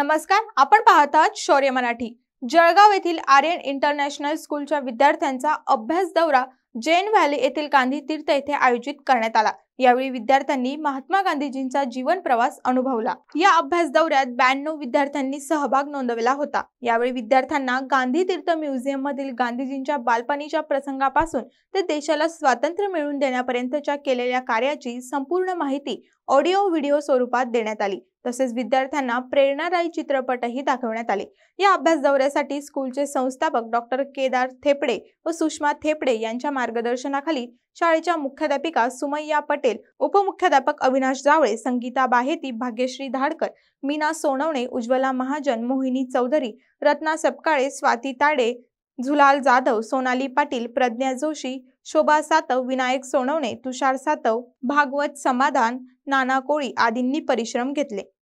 नमस्कार आपण पाहत आहात शौर्य मराठी जळगाव येथील आर्यन इंटरनॅशनल स्कूलच्या विद्यार्थ्यांचा अभ्यास दौरा जैन व्हॅली येथील गांधी तीर्थ येथे आयोजित करण्यात आला यावेळी विद्यार्थ्यांनी महात्मा गांधीजींचा जीवन प्रवास अनुभवला या अभ्यास दौऱ्यात ब्याण्णव विद्यार्थ्यांनी सहभाग नोंदवला होता यावेळी विद्यार्थ्यांना गांधी तीर्थ म्युझियम मधील गांधीजींच्या बालपणीच्या प्रसंगापासून ते देशाला स्वातंत्र्य मिळवून देण्यापर्यंतच्या केलेल्या कार्याची संपूर्ण माहिती ऑडिओ व्हिडिओ स्वरूपात देण्यात आली तसेच विद्यार्थ्यांना प्रेरणादायी चित्रपटही दाखवण्यात आले या अभ्यास दौऱ्यासाठी स्कूलचे संस्थापक डॉक्टर केदार थेपडे व सुषमा थेपडे यांच्या मार्गदर्शनाखाली शाळेच्या मुख्याध्यापिका सुमय्या पटेल उपमुख्याध्यापक अविनाश जावळे संगीता बाहेती भाग्यश्री धाडकर मीना सोनवणे उज्ज्वला महाजन मोहिनी चौधरी रत्ना सपकाळे स्वाती ताडे झुलाल जाधव सोनाली पाटील प्रज्ञा जोशी शोभा सातव विनायक सोनवणे तुषार सातव भागवत समाधान नाना कोळी आदींनी परिश्रम घेतले